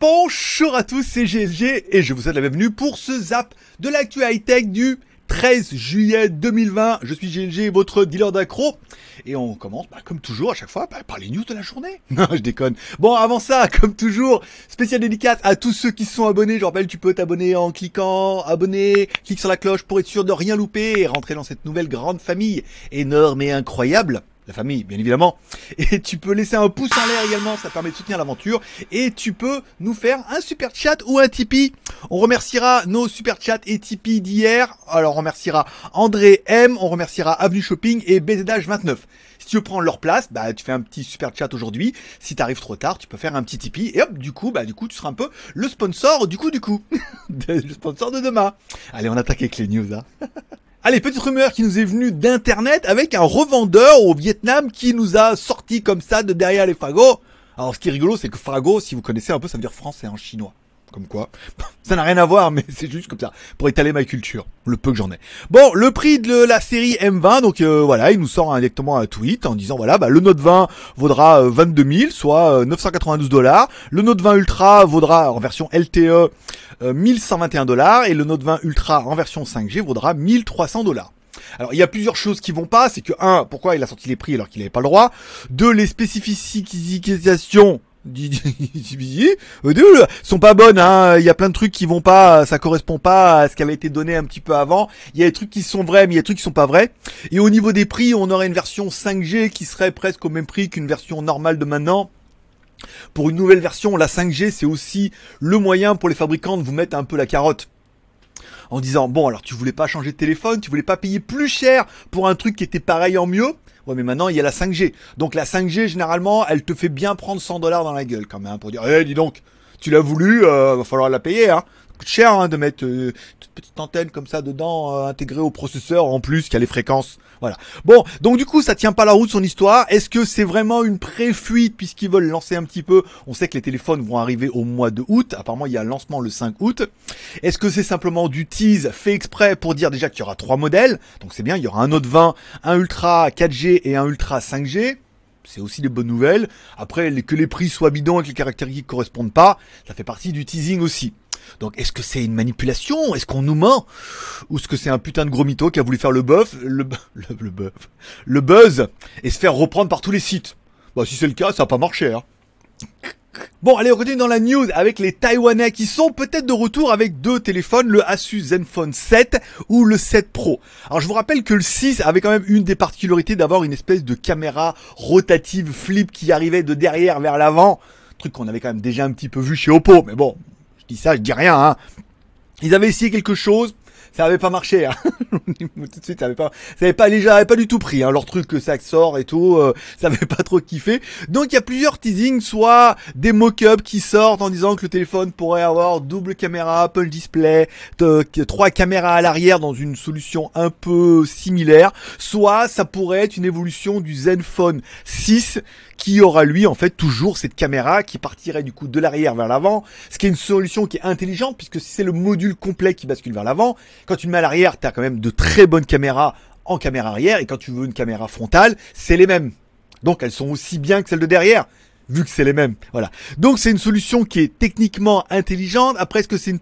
Bonjour à tous, c'est GSG et je vous souhaite la bienvenue pour ce zap de l'actu high-tech du 13 juillet 2020. Je suis GLG, votre dealer d'accro. Et on commence, bah, comme toujours, à chaque fois, bah, par les news de la journée. Non, je déconne. Bon, avant ça, comme toujours, spécial dédicace à tous ceux qui se sont abonnés. Je rappelle, tu peux t'abonner en cliquant abonner, clique sur la cloche pour être sûr de rien louper et rentrer dans cette nouvelle grande famille énorme et incroyable la famille bien évidemment. Et tu peux laisser un pouce en l'air également, ça permet de soutenir l'aventure. Et tu peux nous faire un super chat ou un Tipeee. On remerciera nos super chats et Tipeee d'hier. Alors on remerciera André M, on remerciera Avenue Shopping et BZH29. Si tu veux prendre leur place, bah tu fais un petit super chat aujourd'hui. Si tu arrives trop tard, tu peux faire un petit Tipeee et hop, du coup, bah du coup, tu seras un peu le sponsor du coup du coup, le sponsor de demain. Allez, on attaque avec les news. Hein. Allez, petite rumeur qui nous est venue d'internet avec un revendeur au Vietnam qui nous a sorti comme ça de derrière les fagots. Alors ce qui est rigolo, c'est que fagot, si vous connaissez un peu, ça veut dire français en hein, chinois. Comme quoi, ça n'a rien à voir, mais c'est juste comme ça, pour étaler ma culture, le peu que j'en ai. Bon, le prix de la série M20, donc euh, voilà, il nous sort directement un tweet en disant, voilà, bah, le Note 20 vaudra 22 euh, 000, soit 992 euh, dollars, le Note 20 Ultra vaudra en version LTE 1121 dollars, et le Note 20 Ultra en version 5G vaudra 1300 dollars. Alors il y a plusieurs choses qui vont pas, c'est que un, pourquoi il a sorti les prix alors qu'il n'avait pas le droit. Deux, les spécifications euh, euh, sont pas bonnes. Hein. Il y a plein de trucs qui vont pas, ça correspond pas à ce qui avait été donné un petit peu avant. Il y a des trucs qui sont vrais, mais il y a des trucs qui sont pas vrais. Et au niveau des prix, on aurait une version 5G qui serait presque au même prix qu'une version normale de maintenant. Pour une nouvelle version, la 5G, c'est aussi le moyen pour les fabricants de vous mettre un peu la carotte en disant bon alors tu voulais pas changer de téléphone, tu voulais pas payer plus cher pour un truc qui était pareil en mieux. Ouais, mais maintenant, il y a la 5G. Donc la 5G, généralement, elle te fait bien prendre 100 dollars dans la gueule quand même, pour dire, eh, dis donc, tu l'as voulu, il euh, va falloir la payer, hein coûte cher hein, de mettre euh, petite antenne comme ça dedans, euh, intégrée au processeur en plus qui a les fréquences. Voilà. Bon, donc du coup, ça tient pas la route son histoire. Est-ce que c'est vraiment une pré-fuite puisqu'ils veulent lancer un petit peu On sait que les téléphones vont arriver au mois de août. Apparemment, il y a un lancement le 5 août. Est-ce que c'est simplement du tease fait exprès pour dire déjà qu'il y aura trois modèles Donc c'est bien, il y aura un autre 20, un Ultra 4G et un Ultra 5G c'est aussi des bonnes nouvelles. Après, que les prix soient bidons et que les caractéristiques correspondent pas, ça fait partie du teasing aussi. Donc est-ce que c'est une manipulation Est-ce qu'on nous ment Ou est-ce que c'est un putain de gros mytho qui a voulu faire le buff, le, le, le le buzz et se faire reprendre par tous les sites Bah si c'est le cas, ça n'a pas marché. Hein. Bon, allez, on continue dans la news avec les Taïwanais qui sont peut-être de retour avec deux téléphones, le Asus Zenfone 7 ou le 7 Pro. Alors, je vous rappelle que le 6 avait quand même une des particularités d'avoir une espèce de caméra rotative flip qui arrivait de derrière vers l'avant. Truc qu'on avait quand même déjà un petit peu vu chez Oppo, mais bon, dis ça, je dis rien. Hein. Ils avaient essayé quelque chose, ça avait pas marché. Hein. tout de suite, ça avait pas, ça avait pas, les gens pas du tout pris hein, leur truc que ça sort et tout, euh, ça avait pas trop kiffé. Donc il y a plusieurs teasings, soit des mock-ups qui sortent en disant que le téléphone pourrait avoir double caméra, Apple Display, euh, trois caméras à l'arrière dans une solution un peu similaire, soit ça pourrait être une évolution du Zenfone 6 qui aura lui en fait toujours cette caméra qui partirait du coup de l'arrière vers l'avant, ce qui est une solution qui est intelligente puisque c'est le module complet qui bascule vers l'avant, quand tu le mets à l'arrière, tu as quand même de très bonnes caméras en caméra arrière. Et quand tu veux une caméra frontale, c'est les mêmes. Donc elles sont aussi bien que celles de derrière vu que c'est les mêmes. Voilà. Donc c'est une solution qui est techniquement intelligente. Après, est-ce que c'est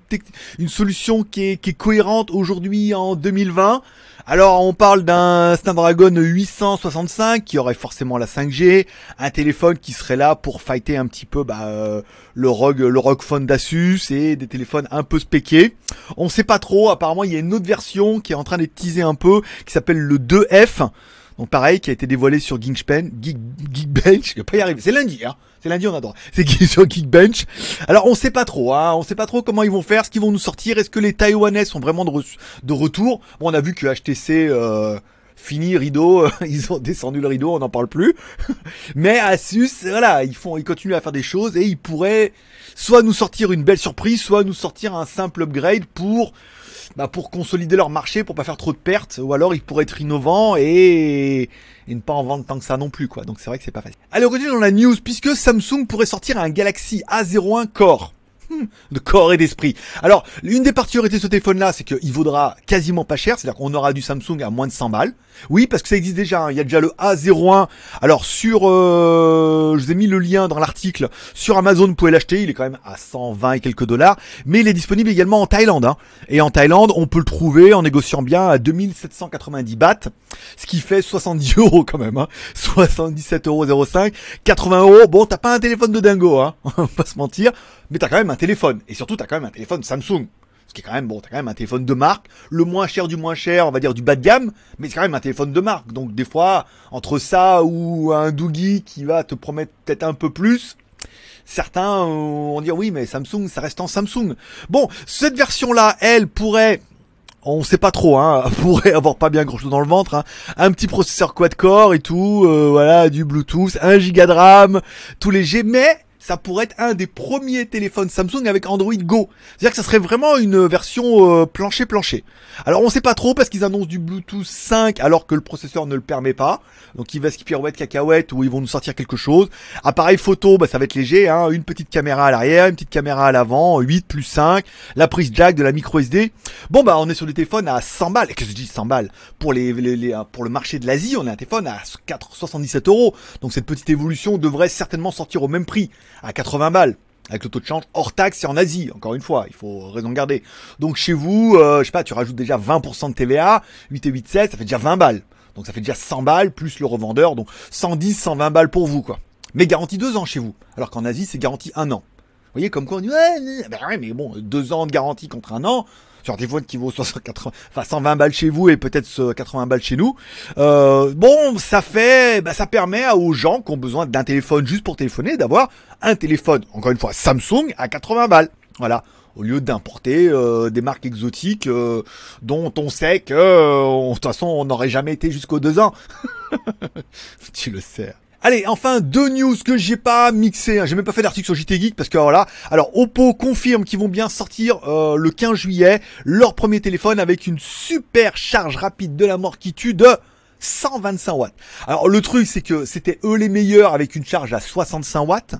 une, solution qui est, cohérente aujourd'hui en 2020 Alors on parle d'un Snapdragon 865 qui aurait forcément la 5G, un téléphone qui serait là pour fighter un petit peu bah, euh, le ROG, le ROG Phone d'Asus et des téléphones un peu spéqués. On sait pas trop. Apparemment, il y a une autre version qui est en train d'être teasée un peu, qui s'appelle le 2F. Donc pareil, qui a été dévoilé sur Geekbench. Geek, Geekbench, je vais pas y arriver. C'est lundi, hein. C'est lundi, on a droit. C'est sur Geekbench. Alors on sait pas trop, hein. On sait pas trop comment ils vont faire, ce qu'ils vont nous sortir. Est-ce que les Taïwanais sont vraiment de, retour Bon, on a vu que HTC. Euh, fini rideau, euh, ils ont descendu le rideau, on n'en parle plus. Mais Asus, voilà, ils font, ils continuent à faire des choses et ils pourraient soit nous sortir une belle surprise, soit nous sortir un simple upgrade pour bah, pour consolider leur marché, pour pas faire trop de pertes, ou alors ils pourraient être innovants et, ne pas en vendre tant que ça non plus, quoi. Donc c'est vrai que c'est pas facile. Allez, on dans la news, puisque Samsung pourrait sortir un Galaxy A01 Core. de corps et d'esprit. Alors, l'une des particularités de ce téléphone-là, c'est qu'il vaudra quasiment pas cher, c'est-à-dire qu'on aura du Samsung à moins de 100 balles. Oui, parce que ça existe déjà, hein. il y a déjà le A01. Alors, sur... Euh, je vous ai mis le lien dans l'article. Sur Amazon, vous pouvez l'acheter, il est quand même à 120 et quelques dollars. Mais il est disponible également en Thaïlande. Hein. Et en Thaïlande, on peut le trouver en négociant bien à 2790 bahts, ce qui fait 70 euros quand même. Hein. 77,05 euros, 80 euros. Bon, t'as pas un téléphone de dingo, hein. on va pas se mentir. Mais t'as quand même un téléphone et surtout, t'as quand même un téléphone Samsung. Ce qui est quand même bon, t'as quand même un téléphone de marque, le moins cher du moins cher, on va dire du bas de gamme, mais c'est quand même un téléphone de marque. Donc des fois, entre ça ou un Doogie qui va te promettre peut-être un peu plus, certains euh, vont dire oui, mais Samsung, ça reste en Samsung. Bon, cette version-là, elle pourrait on sait pas trop, hein, pourrait avoir pas bien grand chose dans le ventre, hein. un petit processeur quad-core et tout, euh, voilà, du Bluetooth, un giga de RAM, les léger, mais ça pourrait être un des premiers téléphones Samsung avec Android Go. C'est-à-dire que ça serait vraiment une version plancher euh, plancher. Alors on sait pas trop parce qu'ils annoncent du Bluetooth 5 alors que le processeur ne le permet pas. Donc il va se être cacahuète ou ils vont nous sortir quelque chose. Appareil photo, bah ça va être léger hein. une petite caméra à l'arrière, une petite caméra à l'avant, 8 plus 5, la prise jack de la micro SD. Bon bah on est sur des téléphones à 100 balles, qu'est-ce que je dis 100 balles pour les, euh, pour le marché de l'Asie, on a un téléphone à 4,77 euros. Donc cette petite évolution devrait certainement sortir au même prix à 80 balles avec le taux de change hors taxe c'est en Asie, encore une fois, il faut raison garder. Donc chez vous, euh, je sais pas, tu rajoutes déjà 20% de TVA, 8 et 8, 16, ça fait déjà 20 balles. Donc ça fait déjà 100 balles plus le revendeur, donc 110, 120 balles pour vous quoi. Mais garantie 2 ans chez vous, alors qu'en Asie c'est garantie 1 an. Vous voyez comme quoi on dit ben ouais mais bon, 2 ans de garantie contre 1 an, sur des phones qui vaut enfin 120 balles chez vous et peut-être 80 balles chez nous. Euh, bon, ça fait, bah, ça permet aux gens qui ont besoin d'un téléphone juste pour téléphoner d'avoir un téléphone, encore une fois Samsung à 80 balles. Voilà au lieu d'importer euh, des marques exotiques euh, dont on sait que de toute façon on n'aurait jamais été jusqu'aux deux ans. tu le sais. Allez, enfin deux news que j'ai pas mixées, hein. j'ai même pas fait d'article sur JT Geek parce que voilà. Alors Oppo confirme qu'ils vont bien sortir euh, le 15 juillet leur premier téléphone avec une super charge rapide de la mort qui tue de 125 watts. Alors le truc c'est que c'était eux les meilleurs avec une charge à 65 watts.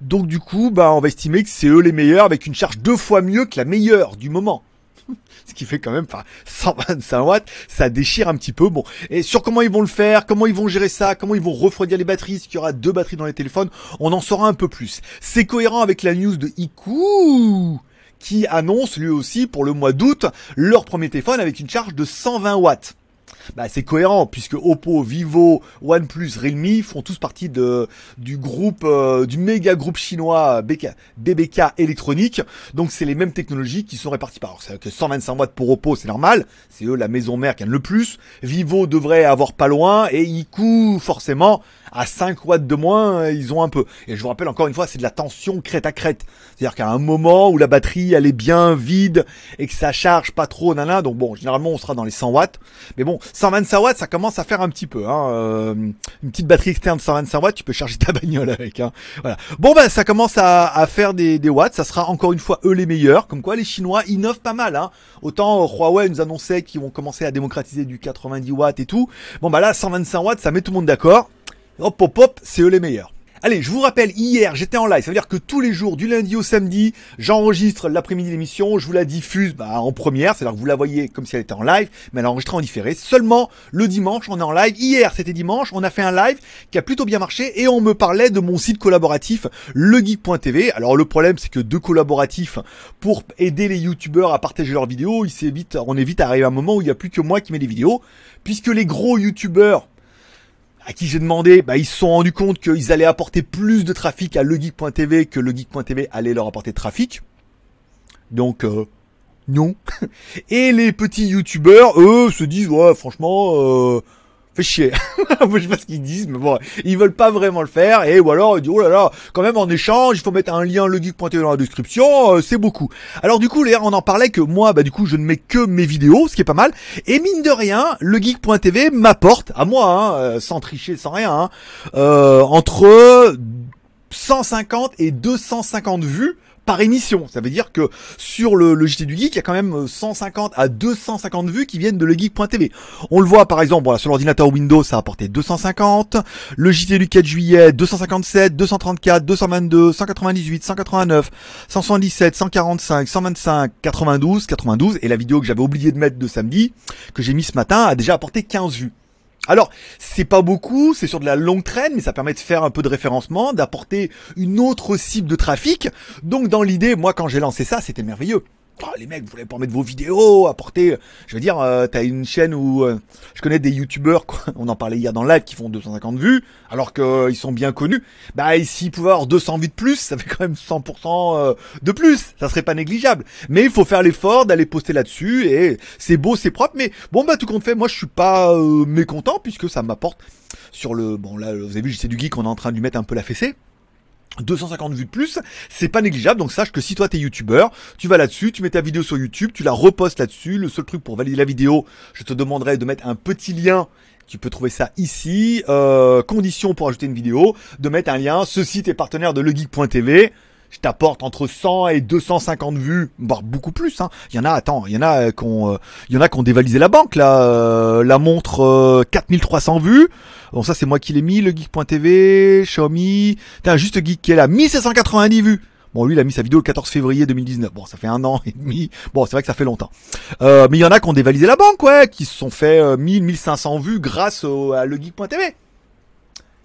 Donc du coup, bah on va estimer que c'est eux les meilleurs avec une charge deux fois mieux que la meilleure du moment. ce qui fait quand même enfin, 125 watts, ça déchire un petit peu. Bon, et sur comment ils vont le faire, comment ils vont gérer ça, comment ils vont refroidir les batteries, qu'il y aura deux batteries dans les téléphones, on en saura un peu plus. C'est cohérent avec la news de Iku qui annonce lui aussi pour le mois d'août leur premier téléphone avec une charge de 120 watts. Bah, c'est cohérent puisque Oppo, Vivo, OnePlus, Realme font tous partie de du groupe euh, du méga groupe chinois BK, BBK électronique. Donc c'est les mêmes technologies qui sont réparties par. Alors que 125 watts pour Oppo, c'est normal, c'est eux la maison mère qui a le plus. Vivo devrait avoir pas loin et coûte forcément à 5 watts de moins, euh, ils ont un peu. Et je vous rappelle encore une fois, c'est de la tension crête à crête. C'est-à-dire qu'à un moment où la batterie elle est bien vide et que ça charge pas trop nana, donc bon, généralement on sera dans les 100 watts. Mais bon 125 watts, ça commence à faire un petit peu. Hein, euh, une petite batterie externe 125 watts, tu peux charger ta bagnole avec. Hein, voilà. Bon ben, ça commence à, faire des, watts. Ça sera encore une fois eux les meilleurs. Comme quoi, les Chinois innovent pas mal. Hein. Autant euh, Huawei nous annonçait qu'ils vont commencer à démocratiser du 90 watts et tout. Bon bah ben là, 125 watts, ça met tout le monde d'accord. Hop, hop, hop, c'est eux les meilleurs. Allez, je vous rappelle, hier, j'étais en live. Ça veut dire que tous les jours, du lundi au samedi, j'enregistre l'après-midi l'émission. Je vous la diffuse bah, en première. C'est-à-dire que vous la voyez comme si elle était en live, mais elle est enregistrée en différé. Seulement le dimanche, on est en live. Hier, c'était dimanche. On a fait un live qui a plutôt bien marché et on me parlait de mon site collaboratif, legeek.tv. Alors, le problème, c'est que deux collaboratifs pour aider les youtubeurs à partager leurs vidéos, il on est vite arrivé à un moment où il n'y a plus que moi qui mets des vidéos puisque les gros youtubeurs à qui j'ai demandé, bah, ils se sont rendus compte qu'ils allaient apporter plus de trafic à legeek.tv que legeek.tv allait leur apporter de trafic. Donc, euh, non. Et les petits youtubeurs, eux, se disent, ouais, franchement, euh, fait chier. je sais pas ce qu'ils disent, mais bon, ils veulent pas vraiment le faire. Et ou alors, ils disent, oh là là, quand même en échange, il faut mettre un lien legeek.tv dans la description, euh, c'est beaucoup. Alors du coup, les on en parlait que moi, bah du coup, je ne mets que mes vidéos, ce qui est pas mal. Et mine de rien, legeek.tv m'apporte, à moi, hein, euh, sans tricher, sans rien, hein, euh, entre 150 et 250 vues par émission. Ça veut dire que sur le, JT du Geek, il y a quand même 150 euh, à 250 vues qui viennent de legeek.tv. On le voit par exemple, voilà, sur l'ordinateur Windows, ça a apporté 250. Le JT du 4 juillet, 257, 234, 222, 198, 189, 177, 145, 125, 92, 92. Et la vidéo que j'avais oublié de mettre de samedi, que j'ai mis ce matin, a déjà apporté 15 vues. Alors, c'est pas beaucoup, c'est sur de la longue traîne, mais ça permet de faire un peu de référencement, d'apporter une autre cible de trafic. Donc dans l'idée, moi quand j'ai lancé ça, c'était merveilleux. Oh, les mecs, vous voulez pas mettre vos vidéos, apporter. Je veux dire, euh, t'as une chaîne où euh, je connais des youtubeurs, on en parlait hier dans le live, qui font 250 vues, alors qu'ils euh, sont bien connus. Bah, ici pouvoir 200 vues de plus, ça fait quand même 100% euh, de plus. Ça serait pas négligeable. Mais il faut faire l'effort d'aller poster là-dessus et c'est beau, c'est propre. Mais bon, bah tout compte fait, moi je suis pas mécontent puisque ça m'apporte sur le. Bon là, vous avez vu, c'est du geek, on est en train de lui mettre un peu la fessée. 250 vues de plus, c'est pas négligeable, donc sache que si toi t'es youtubeur, tu vas là-dessus, tu mets ta vidéo sur YouTube, tu la repostes là-dessus, le seul truc pour valider la vidéo, je te demanderai de mettre un petit lien, tu peux trouver ça ici, euh, condition pour ajouter une vidéo, de mettre un lien, ceci est partenaire de legeek.tv, je t'apporte entre 100 et 250 vues, bah, beaucoup plus. Hein. Il y en a, attends, il y en a euh, qu'on, euh, il y en a qu'on dévalisé la banque là. Euh, la montre 4300 vues. Bon ça c'est moi qui l'ai mis, le geek.tv, Xiaomi. T'as juste geek qui est là, 1790 vues. Bon, lui, il a mis sa vidéo le 14 février 2019. Bon, ça fait un an et demi. Bon, c'est vrai que ça fait longtemps. mais il y en a qui ont dévalisé la banque, ouais, qui se sont fait 1000, 1500 vues grâce au, à legeek.tv.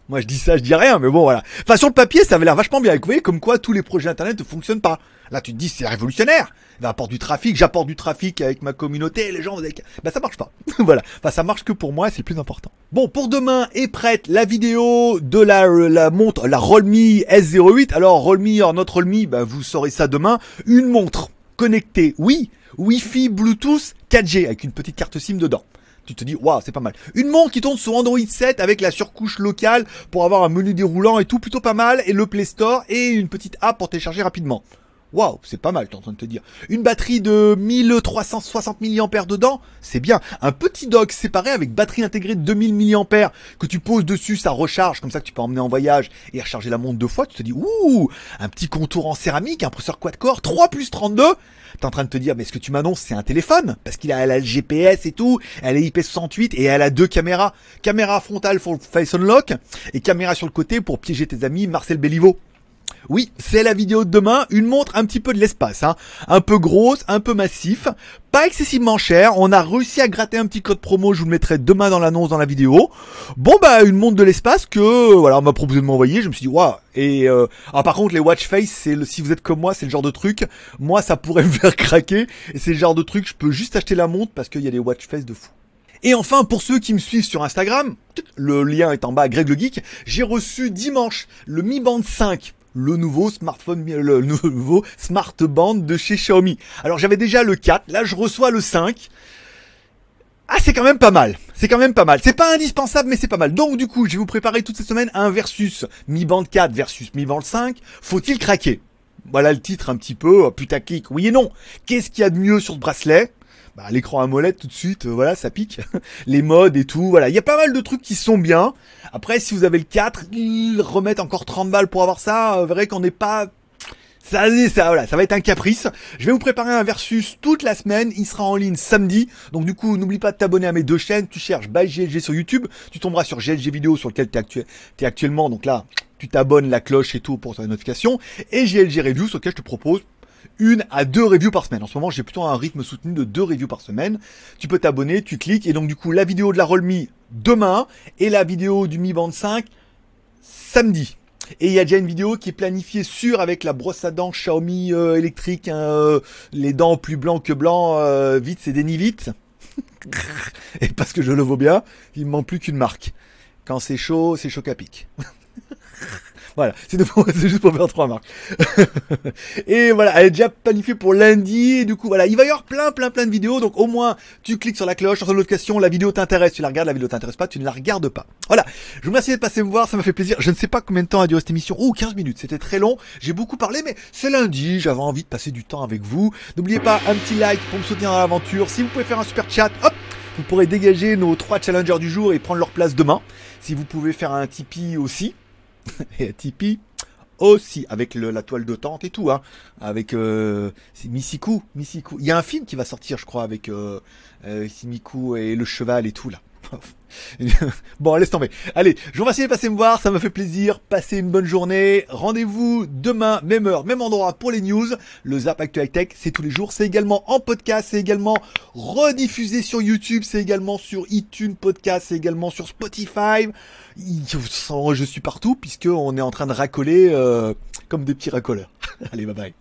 Moi, je dis ça, je dis rien, mais bon, voilà. Enfin, sur le papier, ça avait l'air vachement bien. Vous voyez, comme quoi tous les projets Internet ne fonctionnent pas. Là, tu te dis, c'est révolutionnaire. J'apporte du trafic, j'apporte du trafic avec ma communauté, les gens, vous Ben, ça marche pas. voilà. Enfin, ça marche que pour moi, c'est plus important. Bon, pour demain est prête la vidéo de la, la montre, la Rollme S08. Alors, Rollme, or notre Rollme, ben, bah, vous saurez ça demain. Une montre connectée, oui. Wi-Fi, Bluetooth, 4G, avec une petite carte SIM dedans tu te dis, waouh, c'est pas mal. Une montre qui tourne sur Android 7 avec la surcouche locale pour avoir un menu déroulant et tout, plutôt pas mal, et le Play Store et une petite app pour télécharger rapidement. Waouh, c'est pas mal, t'es en train de te dire. Une batterie de 1360 mAh dedans, c'est bien. Un petit dock séparé avec batterie intégrée de 2000 mAh que tu poses dessus, ça recharge, comme ça que tu peux emmener en voyage et recharger la montre deux fois. Tu te dis, ouh, un petit contour en céramique, un processeur quad-core, 3 plus 32. T'es en train de te dire, mais ce que tu m'annonces, c'est un téléphone. Parce qu'il a, le GPS et tout, elle est IP68 et elle a deux caméras. Caméra frontale pour face unlock et caméra sur le côté pour piéger tes amis Marcel Belliveau. Oui, c'est la vidéo de demain, une montre un petit peu de l'espace, hein. un peu grosse, un peu massif, pas excessivement cher, on a réussi à gratter un petit code promo, je vous le mettrai demain dans l'annonce dans la vidéo. Bon bah une montre de l'espace que euh, voilà, on m'a proposé de m'envoyer, je me suis dit waouh et euh, ah, par contre les watch face c'est si vous êtes comme moi, c'est le genre de truc, moi ça pourrait me faire craquer et c'est le genre de truc je peux juste acheter la montre parce qu'il y a des watch face de fou. Et enfin, pour ceux qui me suivent sur Instagram, le lien est en bas, Greg le Geek, j'ai reçu dimanche le Mi Band 5 le nouveau smartphone, le nouveau Smartband de chez Xiaomi. Alors j'avais déjà le 4, là je reçois le 5. Ah, c'est quand même pas mal. C'est quand même pas mal. C'est pas indispensable, mais c'est pas mal. Donc, du coup, je vais vous préparer toute cette semaine un versus Mi Band 4 versus Mi Band 5. Faut-il craquer? Voilà le titre un petit peu euh, putaclic. Oui et non. Qu'est-ce qu'il y a de mieux sur ce bracelet? bah, l'écran molette tout de suite, euh, voilà, ça pique. les modes et tout, voilà. Il y a pas mal de trucs qui sont bien. Après, si vous avez le 4, ils remettent encore 30 balles pour avoir ça. Euh, vrai qu'on n'est pas ça, ça, voilà, ça va être un caprice. Je vais vous préparer un versus toute la semaine. Il sera en ligne samedi. Donc, du coup, n'oublie pas de t'abonner à mes deux chaînes. Tu cherches ByGLG sur YouTube. Tu tomberas sur GLG vidéo sur lequel t'es es actuellement. Donc là, tu t'abonnes, la cloche et tout pour les notifications. Et GLG review sur lequel je te propose une à deux reviews par semaine. En ce moment, j'ai plutôt un rythme soutenu de deux reviews par semaine. Tu peux t'abonner, tu cliques, et donc du coup, la vidéo de la Rollmi demain et la vidéo du Mi Band 5 samedi. Et il y a déjà une vidéo qui est planifiée sur avec la brosse à dents Xiaomi euh, électrique, hein, euh, les dents plus blancs que blancs, euh, vite, c'est déni vite. et parce que je le vaux bien, il ne manque plus qu'une marque. Quand c'est chaud, c'est chaud qu'à pic. voilà, c'est juste pour faire trois marques. et voilà, elle est déjà planifiée pour lundi. Et du coup, voilà, il va y avoir plein, plein, plein de vidéos. Donc au moins, tu cliques sur la cloche, sur la notification, la vidéo t'intéresse, tu la regardes, la vidéo t'intéresse pas, tu ne la regardes pas. Voilà, je vous remercie de passer me voir, ça m'a fait plaisir. Je ne sais pas combien de temps a duré cette émission. Oh, 15 minutes, c'était très long. J'ai beaucoup parlé, mais c'est lundi, j'avais envie de passer du temps avec vous. N'oubliez pas un petit like pour me soutenir dans l'aventure. Si vous pouvez faire un super chat, hop vous pourrez dégager nos trois challengers du jour et prendre leur place demain. Si vous pouvez faire un Tipeee aussi, et Tipeee aussi avec le, la toile de tente et tout hein avec euh, Missiku Missiku il y a un film qui va sortir je crois avec euh, euh et le cheval et tout là bon, laisse tomber. Allez, je vous remercie de passer me voir, ça me fait plaisir. Passez une bonne journée. Rendez-vous demain, même heure, même endroit pour les news. Le Zap Actual Tech, c'est tous les jours. C'est également en podcast, c'est également rediffusé sur YouTube, c'est également sur iTunes Podcast, c'est également sur Spotify. Je suis partout Puisqu'on est en train de racoler euh, comme des petits racoleurs. Allez, bye bye.